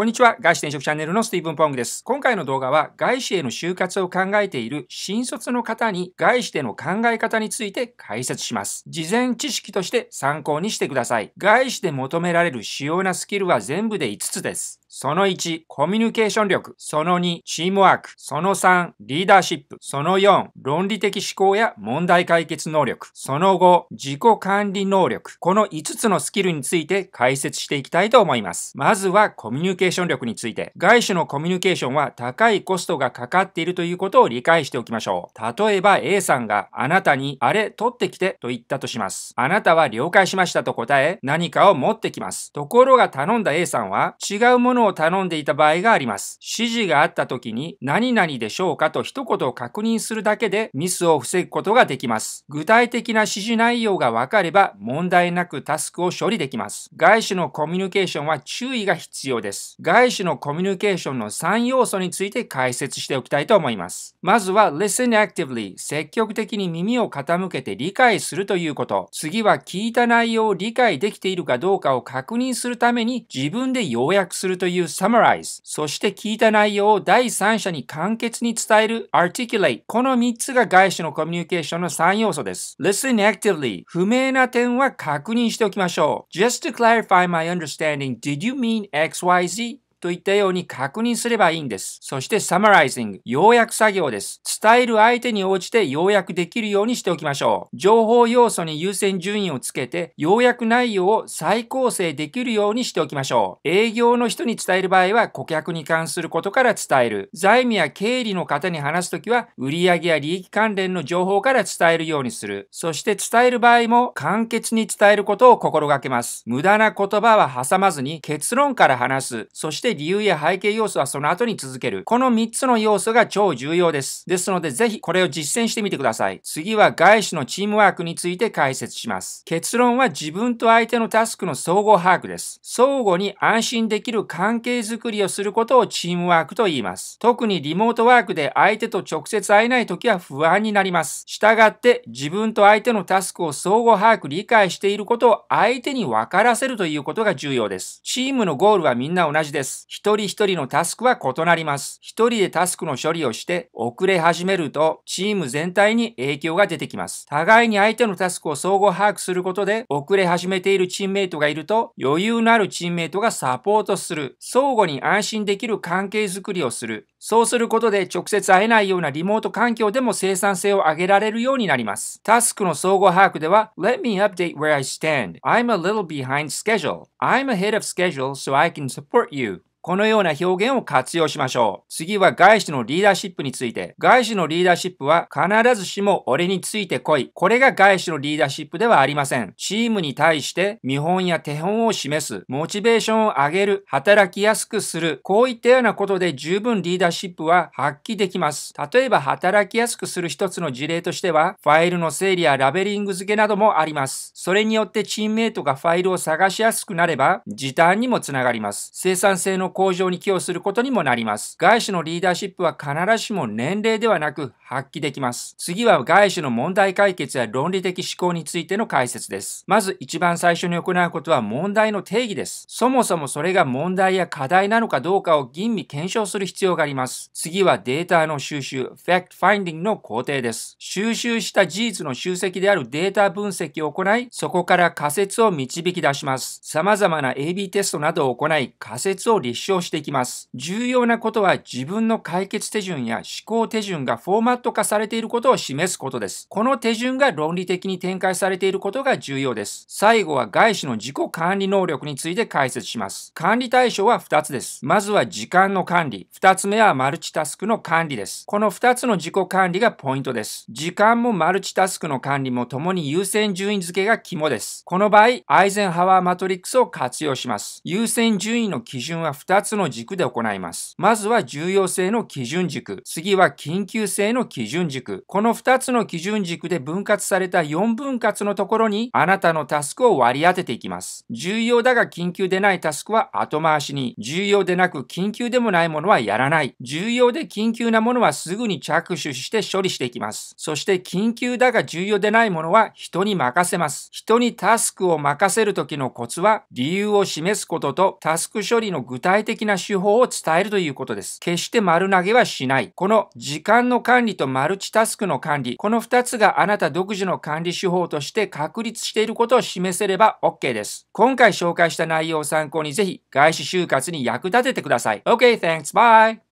こんにちは。外資転職チャンネルのスティーブン・ポングです。今回の動画は、外資への就活を考えている新卒の方に、外資での考え方について解説します。事前知識として参考にしてください。外資で求められる主要なスキルは全部で5つです。その1、コミュニケーション力。その2、チームワーク。その3、リーダーシップ。その4、論理的思考や問題解決能力。その5、自己管理能力。この5つのスキルについて解説していきたいと思います。まずは、コミュニケーションーション力について、外種のコミュニケーションは高いコストがかかっているということを理解しておきましょう。例えば A さんがあなたにあれ取ってきてと言ったとします。あなたは了解しましたと答え、何かを持ってきます。ところが頼んだ A さんは違うものを頼んでいた場合があります。指示があった時に何々でしょうかと一言を確認するだけでミスを防ぐことができます。具体的な指示内容がわかれば問題なくタスクを処理できます。外種のコミュニケーションは注意が必要です。外資のコミュニケーションの3要素について解説しておきたいと思います。まずは listen actively 積極的に耳を傾けて理解するということ。次は聞いた内容を理解できているかどうかを確認するために自分で要約するという summarize。そして聞いた内容を第三者に簡潔に伝える articulate。この3つが外資のコミュニケーションの3要素です。listen actively 不明な点は確認しておきましょう。Just to clarify my understanding, did you mean XYZ? といったように確認すればいいんです。そしてサマライ a ング、z i n g 要約作業です。伝える相手に応じて要約できるようにしておきましょう。情報要素に優先順位をつけて、要約内容を再構成できるようにしておきましょう。営業の人に伝える場合は顧客に関することから伝える。財務や経理の方に話すときは、売上や利益関連の情報から伝えるようにする。そして伝える場合も簡潔に伝えることを心がけます。無駄な言葉は挟まずに結論から話す。そしてして理由や背景要素はその後に続ける。この3つの要素が超重要です。ですので、ぜひこれを実践してみてください。次は外資のチームワークについて解説します。結論は自分と相手のタスクの相互把握です。相互に安心できる関係づくりをすることをチームワークと言います。特にリモートワークで相手と直接会えない時は不安になります。従って自分と相手のタスクを相互把握理解していることを相手に分からせるということが重要です。チームのゴールはみんな同じです。。一人一人のタスクは異なります。一人でタスクの処理をして遅れ始めると、チーム全体に影響が出てきます。互いに相手のタスクを相互把握することで、遅れ始めているチームメイトがいると、余裕のあるチームメイトがサポートする。相互に安心できる関係づくりをする。そうすることで直接会えないようなリモート環境でも生産性を上げられるようになります。タスクの相互把握では、Let me update where I stand.I'm a little behind schedule.I'm ahead of schedule so I can support you. このような表現を活用しましょう。次は外資のリーダーシップについて。外資のリーダーシップは必ずしも俺についてこい。これが外資のリーダーシップではありません。チームに対して見本や手本を示す、モチベーションを上げる、働きやすくする。こういったようなことで十分リーダーシップは発揮できます。例えば働きやすくする一つの事例としては、ファイルの整理やラベリング付けなどもあります。それによってチームメイトがファイルを探しやすくなれば、時短にもつながります。生産性のの向上に寄与することにもなります。外資のリーダーシップは必ずしも年齢ではなく発揮できます。次は外資の問題解決や論理的思考についての解説です。まず一番最初に行うことは問題の定義です。そもそもそれが問題や課題なのかどうかを吟味検証する必要があります。次はデータの収集、ファクトファインディングの工程です。収集した事実の集積であるデータ分析を行い、そこから仮説を導き出します。様々な AB テストなどを行い、仮説を立証していきます。重要なことは自分の解決手順や思考手順がフォーマット化されていることを示すことです。この手順が論理的に展開されていることが重要です。最後は外資の自己管理能力について解説します。管理対象は2つです。まずは時間の管理。2つ目はマルチタスクの管理です。この2つの自己管理がポイントです。時間もマルチタスクの管理もともに優先順位付けが肝です。この場合、アイゼンハワーマトリックスを活用します。優先順位の基準は2 2つの軸で行います。まずは重要性の基準軸、次は緊急性の基準軸。この2つの基準軸で分割された4分割のところにあなたのタスクを割り当てていきます。重要だが緊急でないタスクは後回しに、重要でなく緊急でもないものはやらない。重要で緊急なものはすぐに着手して処理していきます。そして緊急だが重要でないものは人に任せます。人にタスクを任せる時のコツは理由を示すこととタスク処理の具体体的な手法を伝えるということです。決して丸投げはしない。この時間の管理とマルチタスクの管理、この2つがあなた独自の管理手法として確立していることを示せれば OK です。今回紹介した内容を参考にぜひ外資就活に役立ててください。OK, thanks, bye!